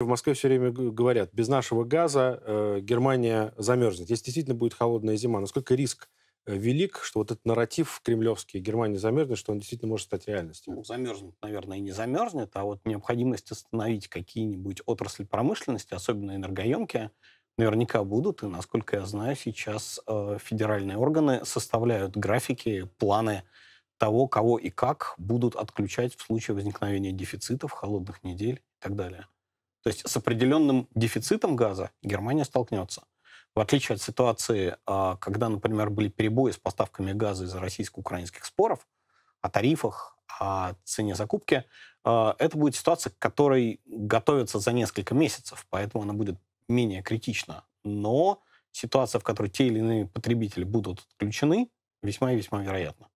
В Москве все время говорят, без нашего газа э, Германия замерзнет. Если действительно будет холодная зима, насколько риск э, велик, что вот этот нарратив кремлевский «Германия замерзнет», что он действительно может стать реальностью? Ну, замерзнет, наверное, и не замерзнет, а вот необходимость остановить какие-нибудь отрасли промышленности, особенно энергоемкие, наверняка будут. И, насколько я знаю, сейчас э, федеральные органы составляют графики, планы того, кого и как будут отключать в случае возникновения дефицитов, холодных недель и так далее. То есть с определенным дефицитом газа Германия столкнется. В отличие от ситуации, а, когда, например, были перебои с поставками газа из-за российско-украинских споров о тарифах, о цене закупки, а, это будет ситуация, к которой готовится за несколько месяцев, поэтому она будет менее критична. Но ситуация, в которой те или иные потребители будут отключены, весьма и весьма вероятна.